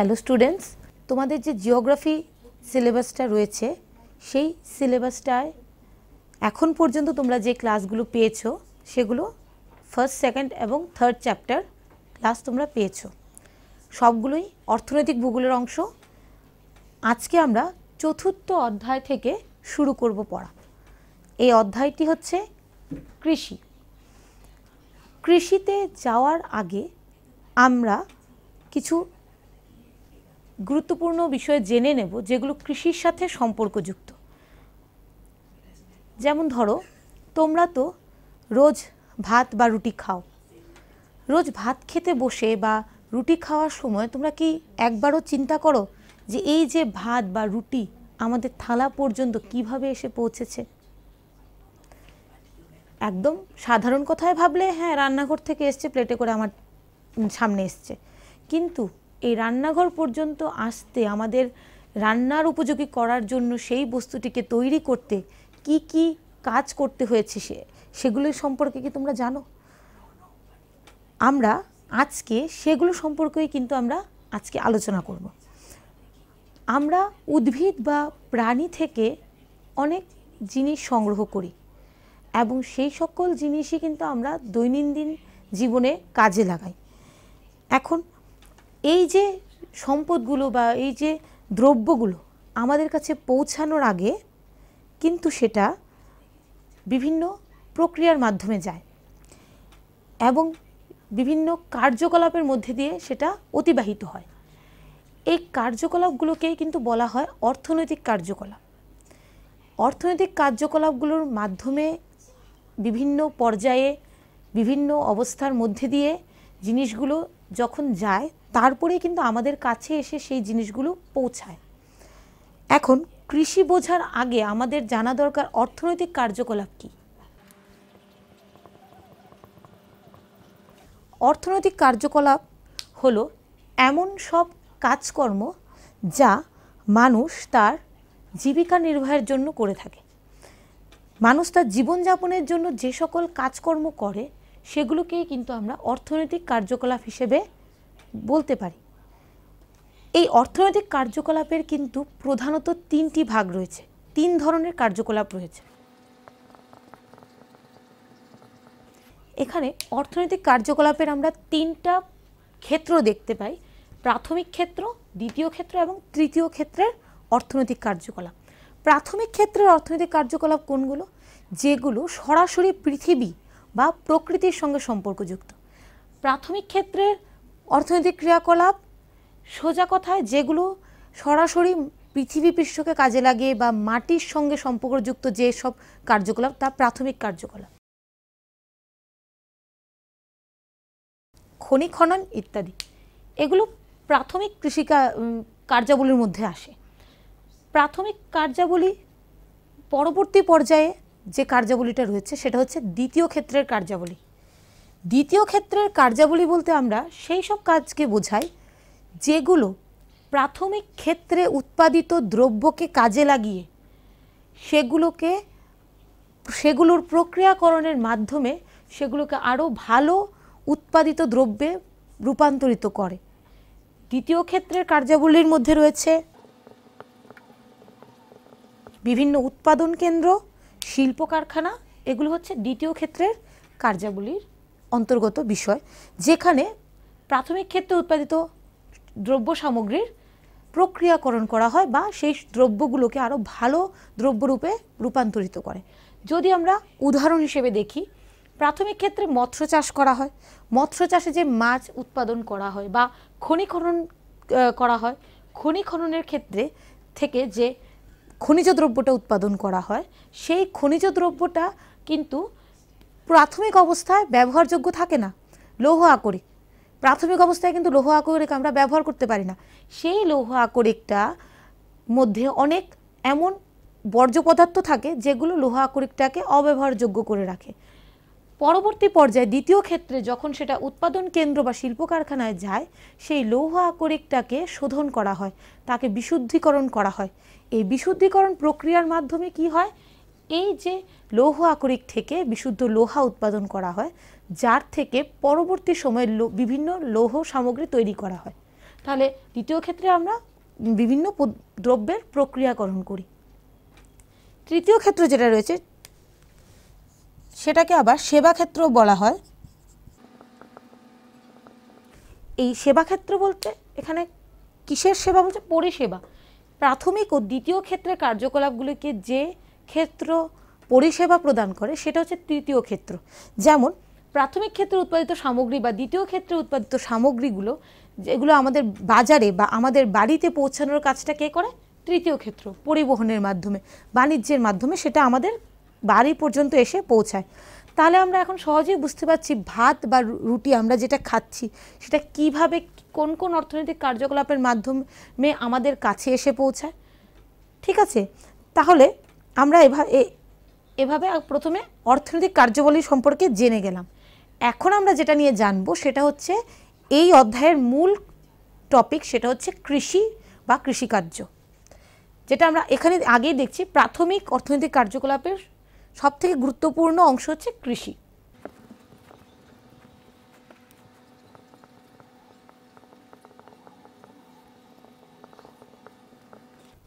hello students তোমাদের যে geography সিলেবাসটা রয়েছে সেই সিলেবাসটায় এখন পর্যন্ত তোমরা যে ক্লাসগুলো পেয়েছো সেগুলো ফার্স্ট সেকেন্ড এবং থার্ড চ্যাপ্টার ক্লাস তোমরা পেয়েছো সবগুলোই অর্থনৈতিক ভূগোলের অংশ আজকে আমরা চতুর্থ অধ্যায় থেকে শুরু করব পড়া এই অধ্যায়টি হচ্ছে কৃষি কৃষিতে যাওয়ার আগে আমরা কিছু গুরুত্বপূর্ণ বিষয়ে জেনে নেব যেগুলো কৃষির সাথে সম্পর্কযুক্ত যেমন ধরো তোমরা তো রোজ ভাত বা রুটি খাও রোজ ভাত খেতে বসে বা রুটি খাওয়ার সময় তোমরা কি একবারও চিন্তা করো যে এই যে ভাত বা রুটি আমাদের থালা পর্যন্ত কিভাবে এসে পৌঁছেছে একদম সাধারণ কথায় ভাবলে হ্যাঁ রান্নাঘর থেকে এসছে প্লেটে করে আমার সামনে এসছে কিন্তু এই রান্নাঘর পর্যন্ত আসতে আমাদের রান্নার উপযোগী করার জন্য সেই বস্তুটিকে তৈরি করতে কি কি কাজ করতে হয়েছে সে সেগুলোর সম্পর্কে কি তোমরা জানো আমরা আজকে সেগুলো সম্পর্কেই কিন্তু আমরা আজকে আলোচনা করব আমরা উদ্ভিদ বা প্রাণী থেকে অনেক জিনিস সংগ্রহ করি এবং সেই সকল জিনিসই কিন্তু আমরা দৈনন্দিন জীবনে কাজে লাগাই এখন এই যে সম্পদগুলো বা এই যে দ্রব্যগুলো আমাদের কাছে পৌঁছানোর আগে কিন্তু সেটা বিভিন্ন প্রক্রিয়ার মাধ্যমে যায় এবং বিভিন্ন কার্যকলাপের মধ্যে দিয়ে সেটা অতিবাহিত হয় এই কার্যকলাপগুলোকেই কিন্তু বলা হয় অর্থনৈতিক কার্যকলাপ অর্থনৈতিক কার্যকলাপগুলোর মাধ্যমে বিভিন্ন পর্যায়ে বিভিন্ন অবস্থার মধ্যে দিয়ে জিনিসগুলো যখন যায় তারপরে কিন্তু আমাদের কাছে এসে সেই জিনিসগুলো পৌঁছায় এখন কৃষি বোঝার আগে আমাদের জানা দরকার অর্থনৈতিক কার্যকলাপ কী অর্থনৈতিক কার্যকলাপ হলো এমন সব কাজকর্ম যা মানুষ তার জীবিকা নির্বাহের জন্য করে থাকে মানুষ তার জীবনযাপনের জন্য যে সকল কাজকর্ম করে সেগুলোকেই কিন্তু আমরা অর্থনৈতিক কার্যকলাপ হিসেবে বলতে পারি এই অর্থনৈতিক কার্যকলাপের কিন্তু প্রধানত তিনটি ভাগ রয়েছে তিন ধরনের কার্যকলাপ রয়েছে এখানে অর্থনৈতিক কার্যকলাপের আমরা তিনটা ক্ষেত্র দেখতে পাই প্রাথমিক ক্ষেত্র দ্বিতীয় ক্ষেত্র এবং তৃতীয় ক্ষেত্রের অর্থনৈতিক কার্যকলাপ প্রাথমিক ক্ষেত্রের অর্থনৈতিক কার্যকলাপ কোনগুলো যেগুলো সরাসরি পৃথিবী বা প্রকৃতির সঙ্গে সম্পর্কযুক্ত প্রাথমিক ক্ষেত্রের অর্থনৈতিক ক্রিয়াকলাপ সোজা কথায় যেগুলো সরাসরি পৃথিবী পৃষ্ঠকে কাজে লাগে বা মাটির সঙ্গে সম্পর্কযুক্ত যে সব কার্যকলাপ তা প্রাথমিক কার্যকলাপ খনি খনন ইত্যাদি এগুলো প্রাথমিক কৃষি কার্যাবলীর মধ্যে আসে প্রাথমিক কার্যাবলী পরবর্তী পর্যায়ে যে কার্যাবলীটা রয়েছে সেটা হচ্ছে দ্বিতীয় ক্ষেত্রের কার্যাবলী দ্বিতীয় ক্ষেত্রের কার্যাবলী বলতে আমরা সেই সব কাজকে বোঝাই যেগুলো প্রাথমিক ক্ষেত্রে উৎপাদিত দ্রব্যকে কাজে লাগিয়ে সেগুলোকে সেগুলোর প্রক্রিয়াকরণের মাধ্যমে সেগুলোকে আরও ভালো উৎপাদিত দ্রব্যে রূপান্তরিত করে দ্বিতীয় ক্ষেত্রের কার্যাবলীর মধ্যে রয়েছে বিভিন্ন উৎপাদন কেন্দ্র শিল্প কারখানা এগুলো হচ্ছে দ্বিতীয় ক্ষেত্রের কার্যাবলীর অন্তর্গত বিষয় যেখানে প্রাথমিক ক্ষেত্রে উৎপাদিত দ্রব্য সামগ্রীর প্রক্রিয়াকরণ করা হয় বা সেই দ্রব্যগুলোকে আরও ভালো দ্রব্যরূপে রূপান্তরিত করে যদি আমরা উদাহরণ হিসেবে দেখি প্রাথমিক ক্ষেত্রে মৎস্য চাষ করা হয় মৎস্য চাষে যে মাছ উৎপাদন করা হয় বা খনিখনন করা হয় খননের ক্ষেত্রে থেকে যে খনিজ দ্রব্যটা উৎপাদন করা হয় সেই খনিজ দ্রব্যটা কিন্তু প্রাথমিক অবস্থায় ব্যবহারযোগ্য থাকে না লৌহ আকরিক প্রাথমিক অবস্থায় কিন্তু লৌহ আকরিক আমরা ব্যবহার করতে পারি না সেই লৌহ আকরিকটা মধ্যে অনেক এমন বর্জ্য পদার্থ থাকে যেগুলো লৌহ আকরিকটাকে অব্যবহারযোগ্য করে রাখে পরবর্তী পর্যায়ে দ্বিতীয় ক্ষেত্রে যখন সেটা উৎপাদন কেন্দ্র বা শিল্প কারখানায় যায় সেই লৌহ আকরিকটাকে শোধন করা হয় তাকে বিশুদ্ধিকরণ করা হয় এই বিশুদ্ধিকরণ প্রক্রিয়ার মাধ্যমে কি হয় এই যে লৌহ আকরিক থেকে বিশুদ্ধ লোহা উৎপাদন করা হয় যার থেকে পরবর্তী সময়ে বিভিন্ন লৌহ সামগ্রী তৈরি করা হয় তাহলে দ্বিতীয় ক্ষেত্রে আমরা বিভিন্ন দ্রব্যের প্রক্রিয়াকরণ করি তৃতীয় ক্ষেত্র যেটা রয়েছে সেটাকে আবার সেবা ক্ষেত্র বলা হয় এই সেবা ক্ষেত্র বলতে এখানে কিসের সেবা বলছে পরিষেবা প্রাথমিক ও দ্বিতীয় ক্ষেত্রে কার্যকলাপগুলিকে যে ক্ষেত্র পরিষেবা প্রদান করে সেটা হচ্ছে তৃতীয় ক্ষেত্র যেমন প্রাথমিক ক্ষেত্রে উৎপাদিত সামগ্রী বা দ্বিতীয় ক্ষেত্রে উৎপাদিত সামগ্রীগুলো যেগুলো আমাদের বাজারে বা আমাদের বাড়িতে পৌঁছানোর কাজটা কে করে তৃতীয় ক্ষেত্র পরিবহনের মাধ্যমে বাণিজ্যের মাধ্যমে সেটা আমাদের বাড়ি পর্যন্ত এসে পৌঁছায় তাহলে আমরা এখন সহজেই বুঝতে পারছি ভাত বা রুটি আমরা যেটা খাচ্ছি সেটা কিভাবে কোন কোন অর্থনৈতিক কার্যকলাপের মাধ্যমে আমাদের কাছে এসে পৌঁছায় ঠিক আছে তাহলে আমরা এভাবে এভাবে প্রথমে অর্থনৈতিক কার্যবলী সম্পর্কে জেনে গেলাম এখন আমরা যেটা নিয়ে জানব সেটা হচ্ছে এই অধ্যায়ের মূল টপিক সেটা হচ্ছে কৃষি বা কৃষিকার্য যেটা আমরা এখানে আগেই দেখছি প্রাথমিক অর্থনৈতিক কার্যকলাপের সবথেকে গুরুত্বপূর্ণ অংশ হচ্ছে কৃষি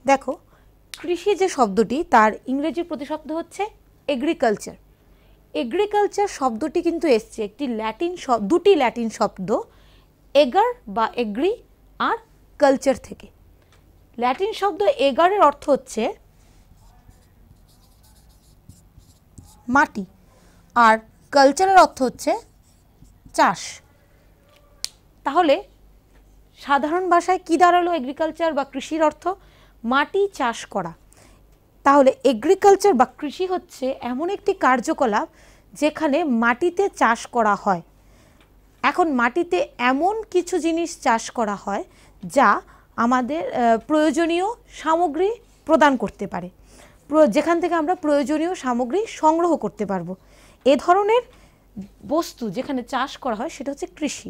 দেখো কৃষি যে শব্দটি তার ইংরেজি প্রতিশব্দ হচ্ছে এগ্রিকালচার এগ্রিকালচার শব্দটি কিন্তু এসছে একটি ল্যাটিন দুটি ল্যাটিন শব্দ এগার বা এগ্রি আর কালচার থেকে ল্যাটিন শব্দ এগারের অর্থ হচ্ছে মাটি আর কালচারের অর্থ হচ্ছে চাষ তাহলে সাধারণ ভাষায় কী দাঁড়ালো এগ্রিকালচার বা কৃষির অর্থ মাটি চাষ করা তাহলে এগ্রিকালচার বা কৃষি হচ্ছে এমন একটি কার্যকলাপ যেখানে মাটিতে চাষ করা হয় এখন মাটিতে এমন কিছু জিনিস চাষ করা হয় যা আমাদের প্রয়োজনীয় সামগ্রী প্রদান করতে পারে যেখান থেকে আমরা প্রয়োজনীয় সামগ্রী সংগ্রহ করতে পারবো এ ধরনের বস্তু যেখানে চাষ করা হয় সেটা হচ্ছে কৃষি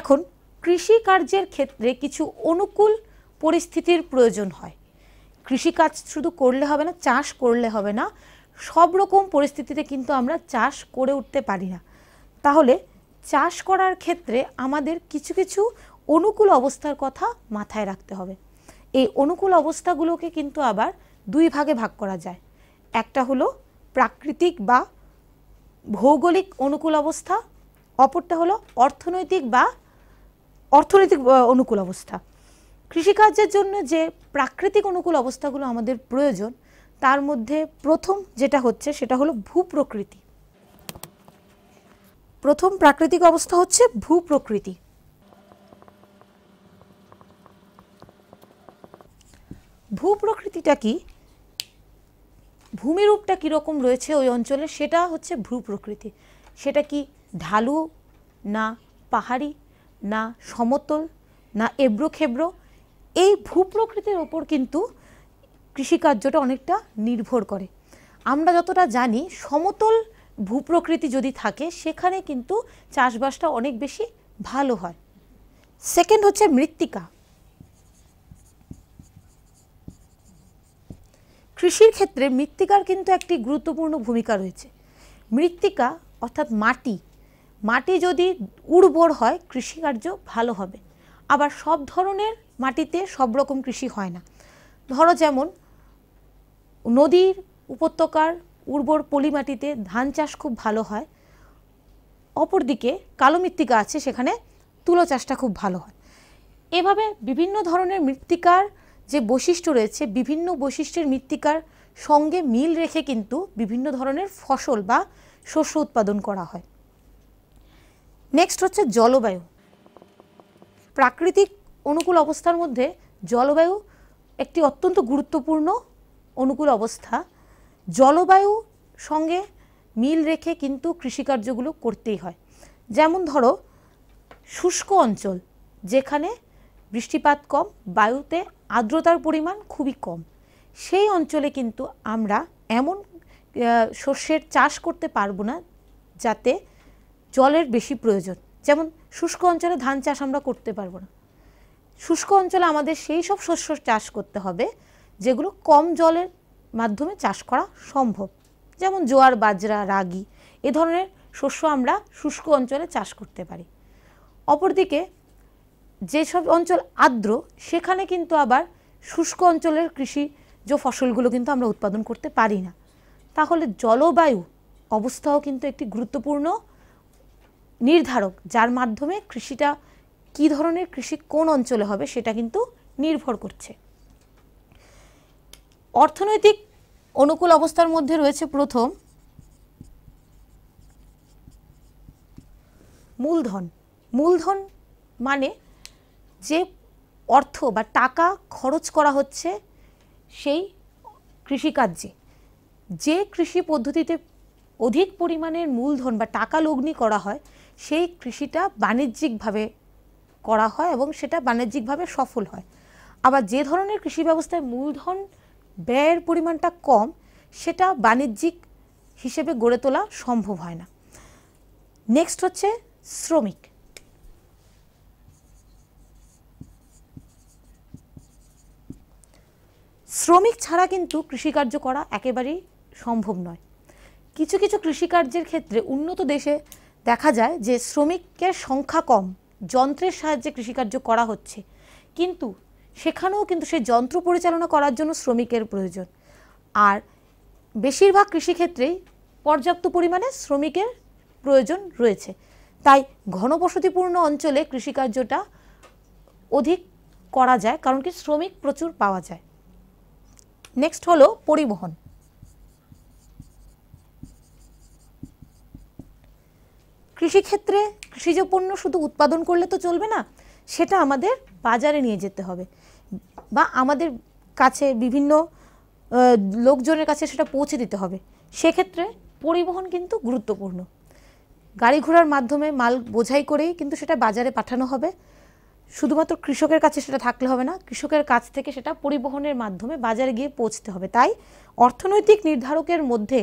এখন কৃষি কার্যের ক্ষেত্রে কিছু অনুকূল পরিস্থিতির প্রয়োজন হয় কৃষিকাজ শুধু করলে হবে না চাষ করলে হবে না সব রকম পরিস্থিতিতে কিন্তু আমরা চাষ করে উঠতে পারি না তাহলে চাষ করার ক্ষেত্রে আমাদের কিছু কিছু অনুকূল অবস্থার কথা মাথায় রাখতে হবে এই অনুকূল অবস্থাগুলোকে কিন্তু আবার দুই ভাগে ভাগ করা যায় একটা হলো প্রাকৃতিক বা ভৌগোলিক অনুকূল অবস্থা অপরটা হলো অর্থনৈতিক বা অর্থনৈতিক অনুকূল অবস্থা কৃষিকার্যের জন্য যে প্রাকৃতিক অনুকূল অবস্থাগুলো আমাদের প্রয়োজন তার মধ্যে প্রথম যেটা হচ্ছে সেটা হলো ভূপ্রকৃতি প্রথম প্রাকৃতিক অবস্থা হচ্ছে ভূপ্রকৃতি ভূপ্রকৃতিটা কি ভূমিরূপটা কীরকম রয়েছে ওই অঞ্চলে সেটা হচ্ছে ভূপ্রকৃতি সেটা কি ঢালু না পাহাড়ি না সমতল না এবড়ো খেব্রো এই ভূপ্রকৃতির ওপর কিন্তু কৃষিকার্যটা অনেকটা নির্ভর করে আমরা যতটা জানি সমতল ভূপ্রকৃতি যদি থাকে সেখানে কিন্তু চাষবাসটা অনেক বেশি ভালো হয় সেকেন্ড হচ্ছে মৃত্তিকা কৃষির ক্ষেত্রে মৃত্তিকার কিন্তু একটি গুরুত্বপূর্ণ ভূমিকা রয়েছে মৃত্তিকা অর্থাৎ মাটি মাটি যদি উর্বর হয় কৃষিকার্য ভালো হবে আবার সব ধরনের মাটিতে সব রকম কৃষি হয় না ধরো যেমন নদীর উপত্যকার উর্বর পলি মাটিতে ধান চাষ খুব ভালো হয় অপরদিকে কালো মৃত্তিকা আছে সেখানে তুলো চাষটা খুব ভালো হয় এভাবে বিভিন্ন ধরনের মৃত্তিকার যে বৈশিষ্ট্য রয়েছে বিভিন্ন বৈশিষ্ট্যের মৃত্তিকার সঙ্গে মিল রেখে কিন্তু বিভিন্ন ধরনের ফসল বা শস্য উৎপাদন করা হয় নেক্সট হচ্ছে জলবায়ু প্রাকৃতিক অনুকূল অবস্থার মধ্যে জলবায়ু একটি অত্যন্ত গুরুত্বপূর্ণ অনুকূল অবস্থা জলবায়ু সঙ্গে মিল রেখে কিন্তু কৃষিকার্যগুলো করতেই হয় যেমন ধরো শুষ্ক অঞ্চল যেখানে বৃষ্টিপাত কম বায়ুতে আর্দ্রতার পরিমাণ খুবই কম সেই অঞ্চলে কিন্তু আমরা এমন শস্যের চাষ করতে পারবো না যাতে জলের বেশি প্রয়োজন যেমন শুষ্ক অঞ্চলে ধান চাষ আমরা করতে পারবো না শুষ্ক অঞ্চলে আমাদের সেই সব শস্য চাষ করতে হবে যেগুলো কম জলের মাধ্যমে চাষ করা সম্ভব যেমন জোয়ার বাজরা রাগি এ ধরনের শস্য আমরা শুষ্ক অঞ্চলে চাষ করতে পারি অপরদিকে যেসব অঞ্চল আর্দ্র সেখানে কিন্তু আবার শুষ্ক অঞ্চলের কৃষি যে ফসলগুলো কিন্তু আমরা উৎপাদন করতে পারি না তাহলে জলবায়ু অবস্থাও কিন্তু একটি গুরুত্বপূর্ণ নির্ধারক যার মাধ্যমে কৃষিটা কি ধরনের কৃষি কোন অঞ্চলে হবে সেটা কিন্তু নির্ভর করছে অর্থনৈতিক অনুকূল অবস্থার মধ্যে রয়েছে প্রথম মূলধন মূলধন মানে যে অর্থ বা টাকা খরচ করা হচ্ছে সেই কৃষিকার্যে যে কৃষি পদ্ধতিতে অধিক পরিমাণের মূলধন বা টাকা লগ্নি করা হয় সেই কৃষিটা বাণিজ্যিকভাবে করা হয় এবং সেটা বাণিজ্যিকভাবে সফল হয় আবার যে ধরনের কৃষি ব্যবস্থায় মূলধন ব্যয়ের পরিমাণটা কম সেটা বাণিজ্যিক হিসেবে গড়ে তোলা সম্ভব হয় না নেক্সট হচ্ছে শ্রমিক শ্রমিক ছাড়া কিন্তু কৃষিকার্য করা একেবারেই সম্ভব নয় কিছু কিছু কৃষিকার্যের ক্ষেত্রে উন্নত দেশে দেখা যায় যে শ্রমিকের সংখ্যা কম যন্ত্রের সাহায্যে কৃষিকার্য করা হচ্ছে কিন্তু সেখানেও কিন্তু সেই যন্ত্র পরিচালনা করার জন্য শ্রমিকের প্রয়োজন আর বেশিরভাগ কৃষিক্ষেত্রেই পর্যাপ্ত পরিমাণে শ্রমিকের প্রয়োজন রয়েছে তাই ঘনবসতিপূর্ণ অঞ্চলে কৃষিকার্যটা অধিক করা যায় কারণ কি শ্রমিক প্রচুর পাওয়া যায় নেক্সট হলো পরিবহন কৃষিক্ষেত্রে কৃষিজ পণ্য শুধু উৎপাদন করলে তো চলবে না সেটা আমাদের বাজারে নিয়ে যেতে হবে বা আমাদের কাছে বিভিন্ন লোকজনের কাছে সেটা পৌঁছে দিতে হবে সেক্ষেত্রে পরিবহন কিন্তু গুরুত্বপূর্ণ গাড়ি ঘোড়ার মাধ্যমে মাল বোঝাই করেই কিন্তু সেটা বাজারে পাঠানো হবে শুধুমাত্র কৃষকের কাছে সেটা থাকলে হবে না কৃষকের কাছ থেকে সেটা পরিবহনের মাধ্যমে বাজারে গিয়ে পৌঁছতে হবে তাই অর্থনৈতিক নির্ধারকের মধ্যে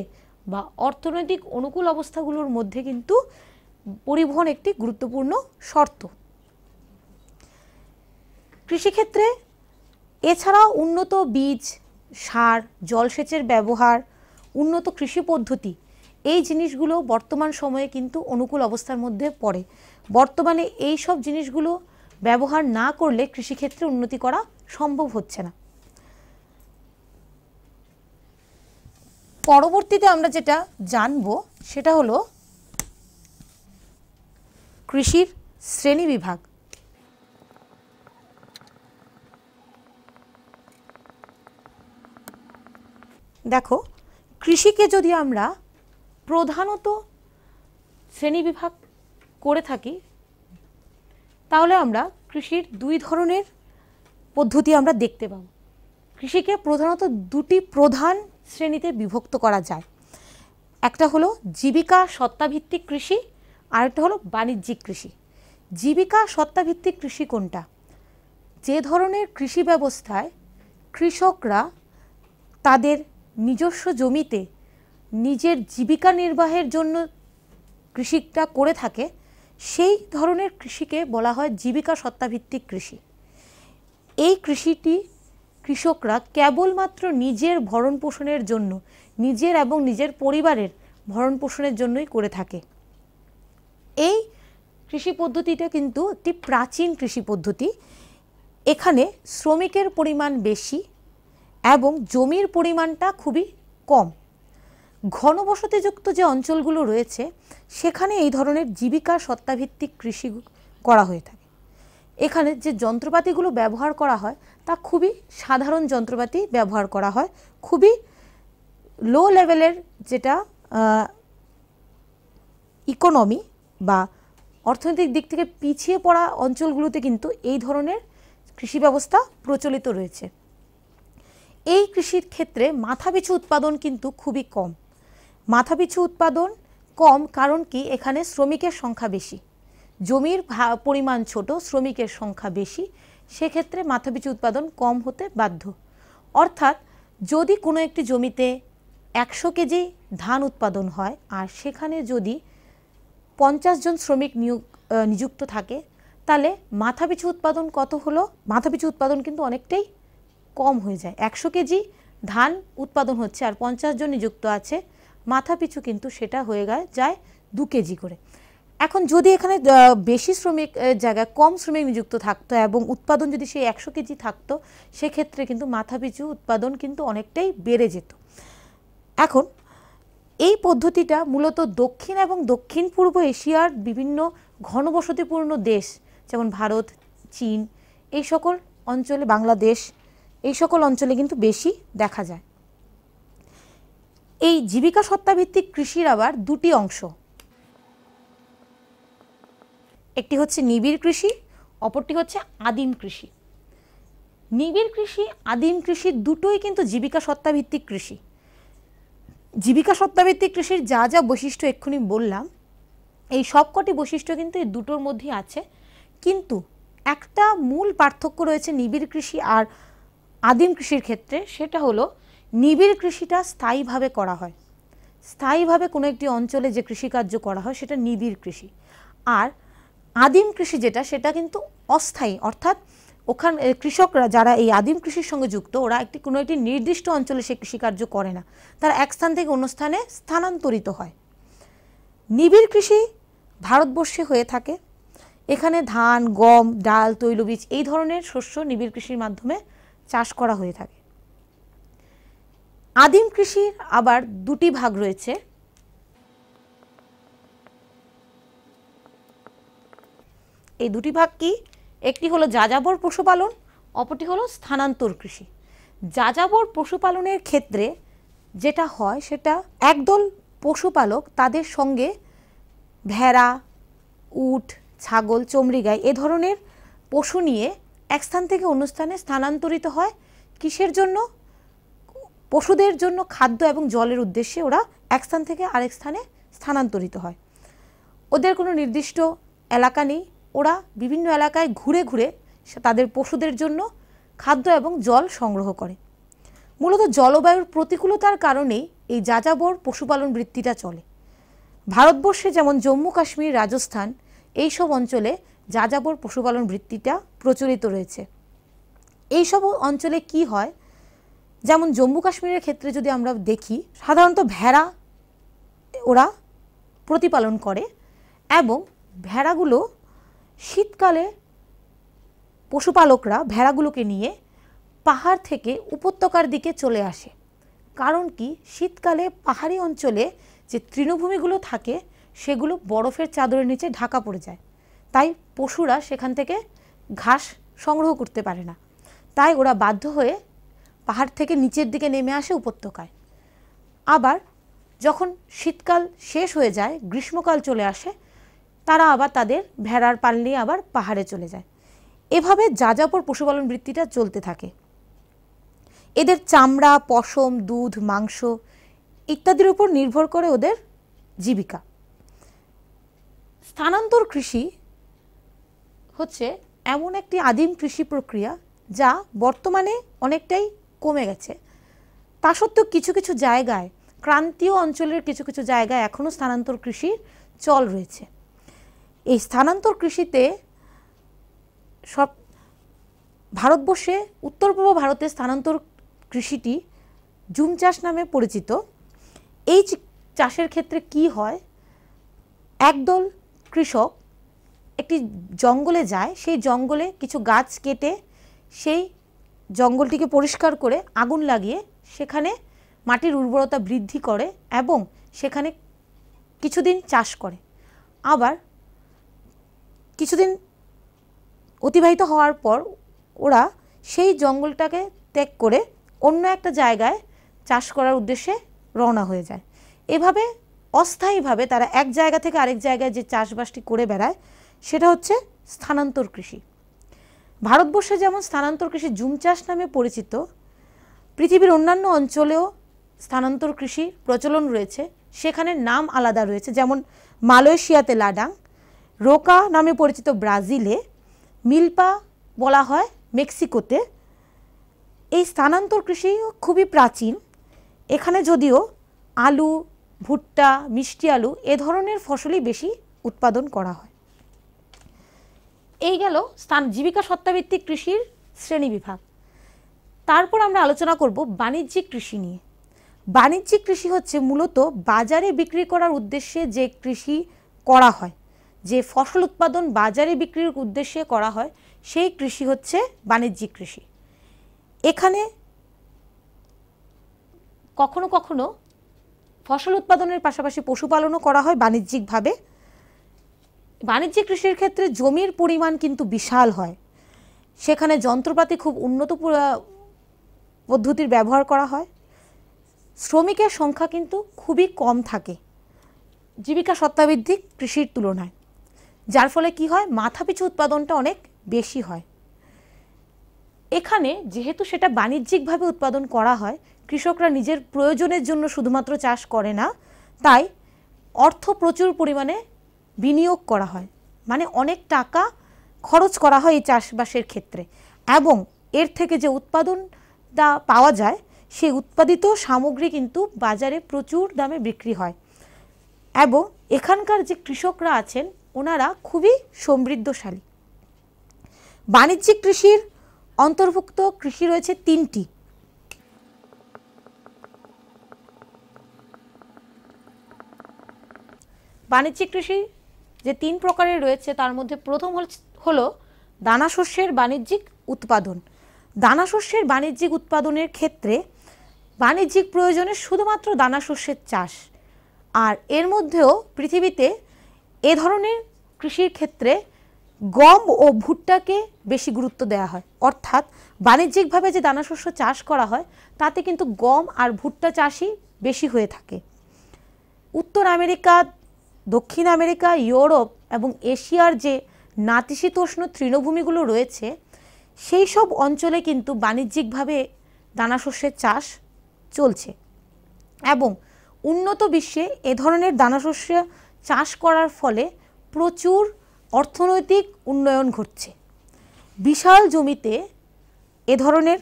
বা অর্থনৈতিক অনুকূল অবস্থাগুলোর মধ্যে কিন্তু পরিবহন একটি গুরুত্বপূর্ণ শর্ত কৃষিক্ষেত্রে এছাড়াও উন্নত বীজ সার জলসেচের ব্যবহার উন্নত কৃষি পদ্ধতি এই জিনিসগুলো বর্তমান সময়ে কিন্তু অনুকূল অবস্থার মধ্যে পড়ে বর্তমানে এই সব জিনিসগুলো ব্যবহার না করলে কৃষিক্ষেত্রে উন্নতি করা সম্ভব হচ্ছে না পরবর্তীতে আমরা যেটা জানব সেটা হলো কৃষির শ্রেণী বিভাগ দেখো কৃষিকে যদি আমরা প্রধানত শ্রেণী বিভাগ করে থাকি তাহলে আমরা কৃষির দুই ধরনের পদ্ধতি আমরা দেখতে পাব কৃষিকে প্রধানত দুটি প্রধান শ্রেণীতে বিভক্ত করা যায় একটা হলো জীবিকা সত্তাভিত্তিক কৃষি আরেকটা হলো বাণিজ্যিক কৃষি জীবিকা সত্তাভিত্তিক কৃষি কোনটা যে ধরনের কৃষি ব্যবস্থায় কৃষকরা তাদের নিজস্ব জমিতে নিজের জীবিকা নির্বাহের জন্য কৃষিটা করে থাকে সেই ধরনের কৃষিকে বলা হয় জীবিকা সত্তাভিত্তিক কৃষি এই কৃষিটি কৃষকরা কেবলমাত্র নিজের ভরণ পোষণের জন্য নিজের এবং নিজের পরিবারের ভরণ পোষণের জন্যই করে থাকে এই কৃষি পদ্ধতিটা কিন্তু একটি প্রাচীন কৃষি পদ্ধতি এখানে শ্রমিকের পরিমাণ বেশি এবং জমির পরিমাণটা খুবই কম ঘনবসতিযুক্ত যে অঞ্চলগুলো রয়েছে সেখানে এই ধরনের জীবিকা সত্তাভিত্তিক কৃষি করা হয়ে থাকে এখানে যে যন্ত্রপাতিগুলো ব্যবহার করা হয় তা খুবই সাধারণ যন্ত্রপাতি ব্যবহার করা হয় খুবই লো লেভেলের যেটা ইকোনমি বা অর্থনৈতিক দিক থেকে পিছিয়ে পড়া অঞ্চলগুলোতে কিন্তু এই ধরনের কৃষি ব্যবস্থা প্রচলিত রয়েছে এই কৃষির ক্ষেত্রে মাথাপিছু উৎপাদন কিন্তু খুবই কম মাথাপিছু উৎপাদন কম কারণ কি এখানে শ্রমিকের সংখ্যা বেশি জমির পরিমাণ ছোট শ্রমিকের সংখ্যা বেশি সেক্ষেত্রে মাথাপিছু উৎপাদন কম হতে বাধ্য অর্থাৎ যদি কোনো একটি জমিতে একশো কেজি ধান উৎপাদন হয় আর সেখানে যদি পঞ্চাশ জন শ্রমিক নিয়োগ নিযুক্ত থাকে তাহলে মাথাপিছু উৎপাদন কত হলো মাথাপিছু উৎপাদন কিন্তু অনেকটাই কম হয়ে যায় একশো কেজি ধান উৎপাদন হচ্ছে আর পঞ্চাশ জন নিযুক্ত আছে মাথাপিছু কিন্তু সেটা হয়ে যায় দু কেজি করে এখন যদি এখানে বেশি শ্রমিক জায়গায় কম শ্রমিক নিযুক্ত থাকতো এবং উৎপাদন যদি সেই একশো কেজি থাকতো সেক্ষেত্রে কিন্তু মাথাপিছু উৎপাদন কিন্তু অনেকটাই বেড়ে যেত এখন এই পদ্ধতিটা মূলত দক্ষিণ এবং দক্ষিণ পূর্ব এশিয়ার বিভিন্ন ঘনবসতিপূর্ণ দেশ যেমন ভারত চীন এই সকল অঞ্চলে বাংলাদেশ এই সকল অঞ্চলে কিন্তু বেশি দেখা যায় এই জীবিকা সত্তাভিত্তিক কৃষির আবার দুটি অংশ একটি হচ্ছে নিবিড় কৃষি অপরটি হচ্ছে আদিম কৃষি নিবিড় কৃষি আদিম কৃষি দুটোই কিন্তু জীবিকা সত্তাভিত্তিক কৃষি জীবিকা সত্তাভিত্তিক কৃষির যা যা বৈশিষ্ট্য এক্ষুনি বললাম এই সবকটি বৈশিষ্ট্য কিন্তু এই দুটোর মধ্যেই আছে কিন্তু একটা মূল পার্থক্য রয়েছে নিবিড় কৃষি আর আদিম কৃষির ক্ষেত্রে সেটা হলো নিবিড় কৃষিটা স্থায়ীভাবে করা হয় স্থায়ীভাবে কোনো একটি অঞ্চলে যে কৃষিকার্য করা হয় সেটা নিবিড় কৃষি আর আদিম কৃষি যেটা সেটা কিন্তু অস্থায়ী অর্থাৎ ওখান কৃষকরা যারা এই আদিম কৃষির সঙ্গে যুক্ত ওরা একটি কোনো একটি নির্দিষ্ট অঞ্চলে সে কৃষিকার্য করে না তারা এক স্থান থেকে অন্য স্থানে স্থানান্তরিত হয় নিবিড় কৃষি ভারতবর্ষে হয়ে থাকে এখানে ধান গম ডাল তৈলবীজ এই ধরনের শস্য নিবিড় কৃষির মাধ্যমে চাষ করা হয়ে থাকে আদিম কৃষির আবার দুটি ভাগ রয়েছে এই দুটি ভাগ কি একটি হলো যাযাবর পশুপালন অপরটি হলো স্থানান্তর কৃষি যাযাবর পশুপালনের ক্ষেত্রে যেটা হয় সেটা একদল পশুপালক তাদের সঙ্গে ভেড়া উট ছাগল চমড়িগাই এ ধরনের পশু নিয়ে এক স্থান থেকে অন্য স্থানে স্থানান্তরিত হয় কিসের জন্য পশুদের জন্য খাদ্য এবং জলের উদ্দেশ্যে ওরা এক স্থান থেকে আরেক স্থানে স্থানান্তরিত হয় ওদের কোনো নির্দিষ্ট এলাকা নেই ওরা বিভিন্ন এলাকায় ঘুরে ঘুরে তাদের পশুদের জন্য খাদ্য এবং জল সংগ্রহ করে মূলত জলবায়ুর প্রতিকূলতার কারণেই এই যাযাবর পশুপালন বৃত্তিটা চলে ভারতবর্ষে যেমন জম্মু কাশ্মীর রাজস্থান এই সব অঞ্চলে যাযাবর পশুপালন বৃত্তিটা প্রচলিত রয়েছে এই সব অঞ্চলে কি হয় যেমন জম্মু কাশ্মীরের ক্ষেত্রে যদি আমরা দেখি সাধারণত ভেড়া ওরা প্রতিপালন করে এবং ভেড়াগুলো শীতকালে পশুপালকরা ভেড়াগুলোকে নিয়ে পাহাড় থেকে উপত্যকার দিকে চলে আসে কারণ কি শীতকালে পাহাড়ি অঞ্চলে যে তৃণভূমিগুলো থাকে সেগুলো বরফের চাদরের নিচে ঢাকা পড়ে যায় তাই পশুরা সেখান থেকে ঘাস সংগ্রহ করতে পারে না তাই ওরা বাধ্য হয়ে পাহাড় থেকে নিচের দিকে নেমে আসে উপত্যকায় আবার যখন শীতকাল শেষ হয়ে যায় গ্রীষ্মকাল চলে আসে তারা আবার তাদের ভেড়ার পাল নিয়ে আবার পাহাড়ে চলে যায় এভাবে যা যাপর পশুপালন বৃত্তিটা চলতে থাকে এদের চামড়া পশম দুধ মাংস ইত্যাদির উপর নির্ভর করে ওদের জীবিকা স্থানান্তর কৃষি হচ্ছে এমন একটি আদিম কৃষি প্রক্রিয়া যা বর্তমানে অনেকটাই কমে গেছে তা সত্ত্বেও কিছু কিছু জায়গায় ক্রান্তীয় অঞ্চলের কিছু কিছু জায়গায় এখনও স্থানান্তর কৃষির চল রয়েছে এই স্থানান্তর কৃষিতে সব ভারতবর্ষে উত্তর পূর্ব ভারতে স্থানান্তর কৃষিটি জুম চাষ নামে পরিচিত এই চাষের ক্ষেত্রে কি হয় একদল কৃষক একটি জঙ্গলে যায় সেই জঙ্গলে কিছু গাছ কেটে সেই জঙ্গলটিকে পরিষ্কার করে আগুন লাগিয়ে সেখানে মাটির উর্বরতা বৃদ্ধি করে এবং সেখানে কিছুদিন চাষ করে আবার কিছুদিন অতিবাহিত হওয়ার পর ওরা সেই জঙ্গলটাকে ত্যাগ করে অন্য একটা জায়গায় চাষ করার উদ্দেশ্যে রওনা হয়ে যায় এভাবে অস্থায়ীভাবে তারা এক জায়গা থেকে আরেক জায়গায় যে চাষবাসটি করে বেড়ায় সেটা হচ্ছে স্থানান্তর কৃষি ভারতবর্ষে যেমন স্থানান্তর কৃষি জুম চাষ নামে পরিচিত পৃথিবীর অন্যান্য অঞ্চলেও স্থানান্তর কৃষির প্রচলন রয়েছে সেখানে নাম আলাদা রয়েছে যেমন মালয়েশিয়াতে লাডাং রোকা নামে পরিচিত ব্রাজিলে মিলপা বলা হয় মেক্সিকোতে এই স্থানান্তর কৃষি খুবই প্রাচীন এখানে যদিও আলু ভুট্টা মিষ্টি আলু এ ধরনের ফসলই বেশি উৎপাদন করা হয় এই গেল স্থান জীবিকা সত্তাভিত্তিক কৃষির শ্রেণী বিভাগ তারপর আমরা আলোচনা করব বাণিজ্যিক কৃষি নিয়ে বাণিজ্যিক কৃষি হচ্ছে মূলত বাজারে বিক্রি করার উদ্দেশ্যে যে কৃষি করা হয় যে ফসল উৎপাদন বাজারে বিক্রির উদ্দেশ্যে করা হয় সেই কৃষি হচ্ছে বাণিজ্যিক কৃষি এখানে কখনো কখনো ফসল উৎপাদনের পাশাপাশি পশুপালনও করা হয় বাণিজ্যিকভাবে বাণিজ্যিক কৃষির ক্ষেত্রে জমির পরিমাণ কিন্তু বিশাল হয় সেখানে যন্ত্রপাতি খুব উন্নত পদ্ধতির ব্যবহার করা হয় শ্রমিকের সংখ্যা কিন্তু খুবই কম থাকে জীবিকা সত্তাবৃদ্ধি কৃষির তুলনায় যার ফলে কি হয় মাথাপিছু উৎপাদনটা অনেক বেশি হয় এখানে যেহেতু সেটা বাণিজ্যিকভাবে উৎপাদন করা হয় কৃষকরা নিজের প্রয়োজনের জন্য শুধুমাত্র চাষ করে না তাই অর্থ প্রচুর পরিমাণে বিনিয়োগ করা হয় মানে অনেক টাকা খরচ করা হয় এই চাষবাসের ক্ষেত্রে এবং এর থেকে যে উৎপাদনটা পাওয়া যায় সেই উৎপাদিত সামগ্রী কিন্তু বাজারে প্রচুর দামে বিক্রি হয় এবং এখানকার যে কৃষকরা আছেন ওনারা খুবই সমৃদ্ধশালী বাণিজ্যিক কৃষির অন্তর্ভুক্ত কৃষি রয়েছে তিনটি বাণিজ্যিক কৃষি যে তিন প্রকারের রয়েছে তার মধ্যে প্রথম হলো দানা শস্যের বাণিজ্যিক উৎপাদন দানা শস্যের বাণিজ্যিক উৎপাদনের ক্ষেত্রে বাণিজ্যিক প্রয়োজনে শুধুমাত্র দানা শস্যের চাষ আর এর মধ্যেও পৃথিবীতে এ ধরনের কৃষির ক্ষেত্রে গম ও ভুট্টাকে বেশি গুরুত্ব দেওয়া হয় অর্থাৎ বাণিজ্যিকভাবে যে দানাশস্য চাষ করা হয় তাতে কিন্তু গম আর ভুট্টা চাষই বেশি হয়ে থাকে উত্তর আমেরিকা দক্ষিণ আমেরিকা ইউরোপ এবং এশিয়ার যে নাতিশীতোষ্ণ তৃণভূমিগুলো রয়েছে সেই সব অঞ্চলে কিন্তু বাণিজ্যিকভাবে দানাশস্যের চাষ চলছে এবং উন্নত বিশ্বে এ ধরনের দানাশস্য চাষ করার ফলে প্রচুর অর্থনৈতিক উন্নয়ন ঘটছে বিশাল জমিতে এ ধরনের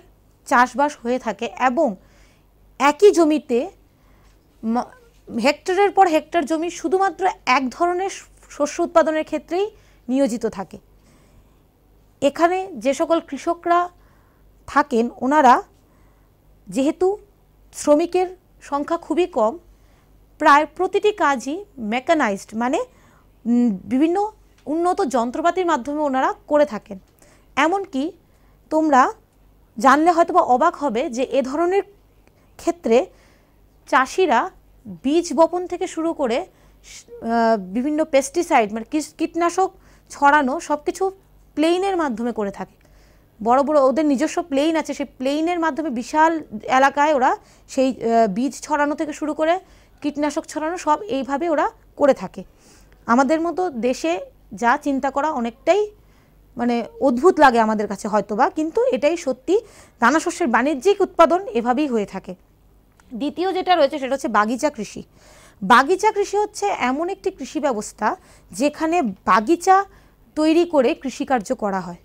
চাষবাস হয়ে থাকে এবং একই জমিতে হেক্টরের পর হেক্টর জমি শুধুমাত্র এক ধরনের শস্য উৎপাদনের ক্ষেত্রেই নিয়োজিত থাকে এখানে যে সকল কৃষকরা থাকেন ওনারা যেহেতু শ্রমিকের সংখ্যা খুবই কম প্রায় প্রতিটি কাজই মেকানাইজড মানে বিভিন্ন উন্নত যন্ত্রপাতির মাধ্যমে ওনারা করে থাকেন এমনকি তোমরা জানলে হয়তো বা অবাক হবে যে এ ধরনের ক্ষেত্রে চাষিরা বীজ বপন থেকে শুরু করে বিভিন্ন পেস্টিসাইড মানে কীটনাশক ছড়ানো সব কিছু প্লেইনের মাধ্যমে করে থাকে বড় বড় ওদের নিজস্ব প্লেন আছে সেই প্লেনের মাধ্যমে বিশাল এলাকায় ওরা সেই বীজ ছড়ানো থেকে শুরু করে কীটনাশক ছড়ানো সব এইভাবে ওরা করে থাকে আমাদের মতো দেশে যা চিন্তা করা অনেকটাই মানে অদ্ভুত লাগে আমাদের কাছে হয়তো বা কিন্তু এটাই সত্যি দানাশস্যের বাণিজ্যিক উৎপাদন এভাবেই হয়ে থাকে দ্বিতীয় যেটা রয়েছে সেটা হচ্ছে বাগিচা কৃষি বাগিচা কৃষি হচ্ছে এমন একটি কৃষি ব্যবস্থা যেখানে বাগিচা তৈরি করে কৃষিকার্য করা হয়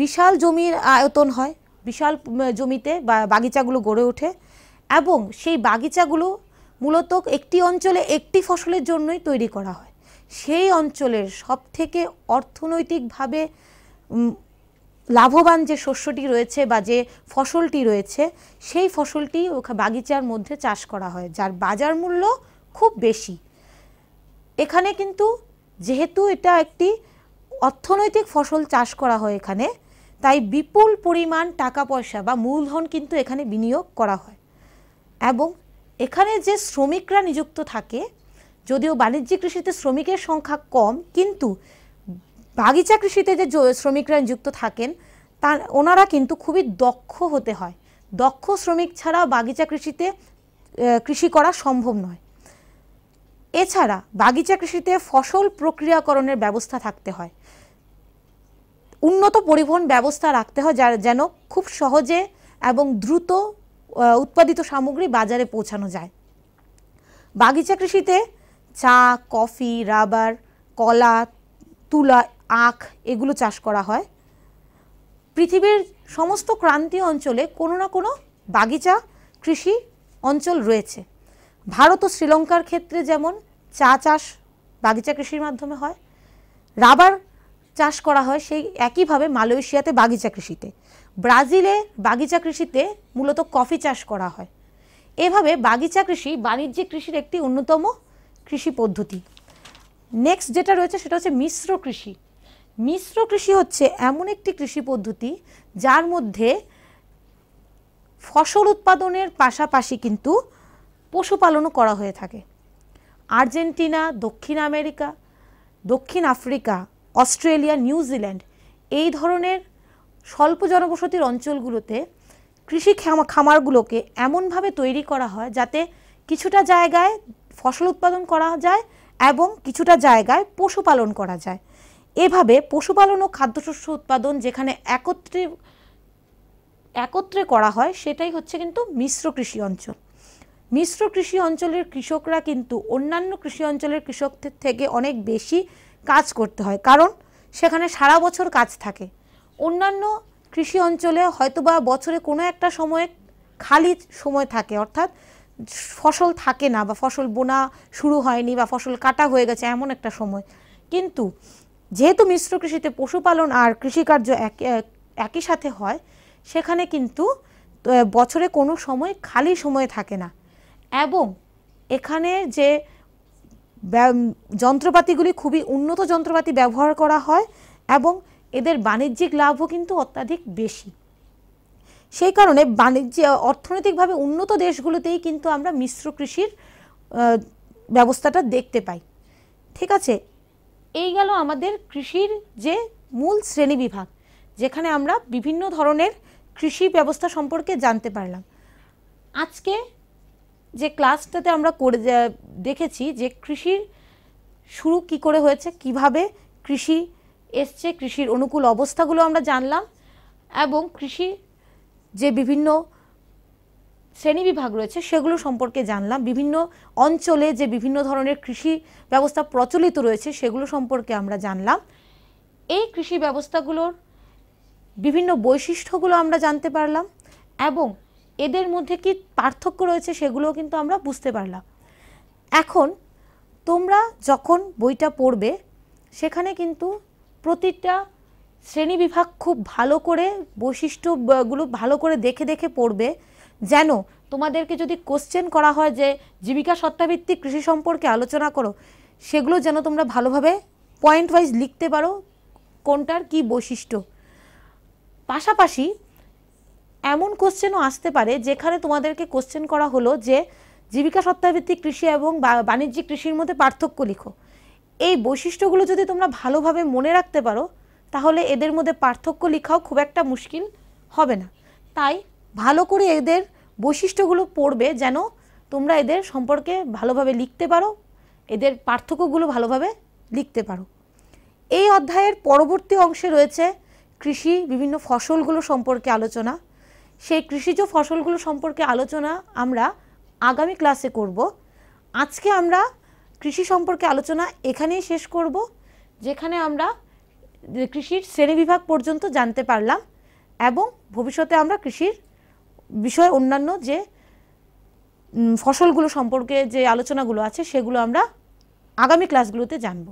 বিশাল জমির আয়তন হয় বিশাল জমিতে বাগিচাগুলো গড়ে ওঠে এবং সেই বাগিচাগুলো মূলত একটি অঞ্চলে একটি ফসলের জন্যই তৈরি করা হয় সেই অঞ্চলের সবথেকে অর্থনৈতিকভাবে লাভবান যে শস্যটি রয়েছে বা যে ফসলটি রয়েছে সেই ফসলটি বাগিচার মধ্যে চাষ করা হয় যার বাজার মূল্য খুব বেশি এখানে কিন্তু যেহেতু এটা একটি অর্থনৈতিক ফসল চাষ করা হয় এখানে তাই বিপুল পরিমাণ টাকা পয়সা বা মূলধন কিন্তু এখানে বিনিয়োগ করা হয় এবং এখানে যে শ্রমিকরা নিযুক্ত থাকে যদিও বাণিজ্যিক কৃষিতে শ্রমিকের সংখ্যা কম কিন্তু বাগিচা কৃষিতে যে শ্রমিকরা নিযুক্ত থাকেন তার ওনারা কিন্তু খুবই দক্ষ হতে হয় দক্ষ শ্রমিক ছাড়া বাগিচা কৃষিতে কৃষি করা সম্ভব নয় এছাড়া বাগিচা কৃষিতে ফসল প্রক্রিয়াকরণের ব্যবস্থা থাকতে হয় উন্নত পরিবহন ব্যবস্থা রাখতে হয় যার যেন খুব সহজে এবং দ্রুত উৎপাদিত সামগ্রী বাজারে পৌঁছানো যায় বাগিচা কৃষিতে চা কফি রাবার কলা তুলা আখ এগুলো চাষ করা হয় পৃথিবীর সমস্ত ক্রান্তীয় অঞ্চলে কোনো না কোনো বাগিচা কৃষি অঞ্চল রয়েছে ভারত ও শ্রীলঙ্কার ক্ষেত্রে যেমন চা চাষ বাগিচা কৃষির মাধ্যমে হয় রাবার চাষ করা হয় সেই একইভাবে মালয়েশিয়াতে বাগিচা কৃষিতে ব্রাজিলে বাগিচা কৃষিতে মূলত কফি চাষ করা হয় এভাবে বাগিচা কৃষি বাণিজ্যিক কৃষির একটি অন্যতম কৃষি পদ্ধতি নেক্সট যেটা রয়েছে সেটা হচ্ছে মিশ্র কৃষি মিশ্র কৃষি হচ্ছে এমন একটি কৃষি পদ্ধতি যার মধ্যে ফসল উৎপাদনের পাশাপাশি কিন্তু পশুপালনও করা হয়ে থাকে আর্জেন্টিনা দক্ষিণ আমেরিকা দক্ষিণ আফ্রিকা অস্ট্রেলিয়া নিউজিল্যান্ড এই ধরনের স্বল্প জনবসতির অঞ্চলগুলোতে কৃষি খামারগুলোকে এমনভাবে তৈরি করা হয় যাতে কিছুটা জায়গায় ফসল উৎপাদন করা যায় এবং কিছুটা জায়গায় পশুপালন করা যায় এভাবে পশুপালন ও খাদ্যশস্য উৎপাদন যেখানে একত্রে একত্রে করা হয় সেটাই হচ্ছে কিন্তু মিশ্র কৃষি অঞ্চল মিশ্র কৃষি অঞ্চলের কৃষকরা কিন্তু অন্যান্য কৃষি অঞ্চলের কৃষকদের থেকে অনেক বেশি কাজ করতে হয় কারণ সেখানে সারা বছর কাজ থাকে অন্যান্য কৃষি অঞ্চলে হয়তোবা বছরে কোনো একটা সময়ে খালি সময় থাকে অর্থাৎ ফসল থাকে না বা ফসল বোনা শুরু হয়নি বা ফসল কাটা হয়ে গেছে এমন একটা সময় কিন্তু যেহেতু মিশ্র কৃষিতে পশুপালন আর কৃষিকার্য একই সাথে হয় সেখানে কিন্তু বছরে কোনো সময় খালি সময় থাকে না এবং এখানে যে যন্ত্রপাতিগুলি খুবই উন্নত যন্ত্রপাতি ব্যবহার করা হয় এবং এদের বাণিজ্যিক লাভও কিন্তু অত্যাধিক বেশি সেই কারণে বাণিজ্য অর্থনৈতিকভাবে উন্নত দেশগুলোতেই কিন্তু আমরা মিশ্র কৃষির ব্যবস্থাটা দেখতে পাই ঠিক আছে এই গেল আমাদের কৃষির যে মূল শ্রেণী বিভাগ যেখানে আমরা বিভিন্ন ধরনের কৃষি ব্যবস্থা সম্পর্কে জানতে পারলাম আজকে যে ক্লাসটাতে আমরা করে দেখেছি যে কৃষির শুরু কি করে হয়েছে কিভাবে কৃষি এসছে কৃষির অনুকূল অবস্থাগুলো আমরা জানলাম এবং কৃষি যে বিভিন্ন শ্রেণী বিভাগ রয়েছে সেগুলো সম্পর্কে জানলাম বিভিন্ন অঞ্চলে যে বিভিন্ন ধরনের কৃষি ব্যবস্থা প্রচলিত রয়েছে সেগুলো সম্পর্কে আমরা জানলাম এই কৃষি ব্যবস্থাগুলোর বিভিন্ন বৈশিষ্ট্যগুলো আমরা জানতে পারলাম এবং এদের মধ্যে কি পার্থক্য রয়েছে সেগুলোও কিন্তু আমরা বুঝতে পারলাম এখন তোমরা যখন বইটা পড়বে সেখানে কিন্তু প্রতিটা শ্রেণী বিভাগ খুব ভালো করে বৈশিষ্ট্যগুলো ভালো করে দেখে দেখে পড়বে যেন তোমাদেরকে যদি কোশ্চেন করা হয় যে জীবিকা সত্তাভিত্তিক কৃষি সম্পর্কে আলোচনা করো সেগুলো যেন তোমরা ভালোভাবে পয়েন্ট ওয়াইজ লিখতে পারো কোনটার কি বৈশিষ্ট্য পাশাপাশি এমন কোশ্চেনও আসতে পারে যেখানে তোমাদেরকে কোশ্চেন করা হলো যে জীবিকা সত্তাভিত্তিক কৃষি এবং বাণিজ্যিক কৃষির মধ্যে পার্থক্য লিখো এই বৈশিষ্ট্যগুলো যদি তোমরা ভালোভাবে মনে রাখতে পারো তাহলে এদের মধ্যে পার্থক্য লেখাও খুব একটা মুশকিল হবে না তাই ভালো করে এদের বৈশিষ্ট্যগুলো পড়বে যেন তোমরা এদের সম্পর্কে ভালোভাবে লিখতে পারো এদের পার্থক্যগুলো ভালোভাবে লিখতে পারো এই অধ্যায়ের পরবর্তী অংশে রয়েছে কৃষি বিভিন্ন ফসলগুলো সম্পর্কে আলোচনা সেই কৃষিজ ফসলগুলো সম্পর্কে আলোচনা আমরা আগামী ক্লাসে করব আজকে আমরা কৃষি সম্পর্কে আলোচনা এখানেই শেষ করব যেখানে আমরা কৃষির শ্রেণীবিভাগ পর্যন্ত জানতে পারলাম এবং ভবিষ্যতে আমরা কৃষির বিষয়ে অন্যান্য যে ফসলগুলো সম্পর্কে যে আলোচনাগুলো আছে সেগুলো আমরা আগামী ক্লাসগুলোতে জানব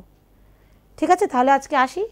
ঠিক আছে তাহলে আজকে আসি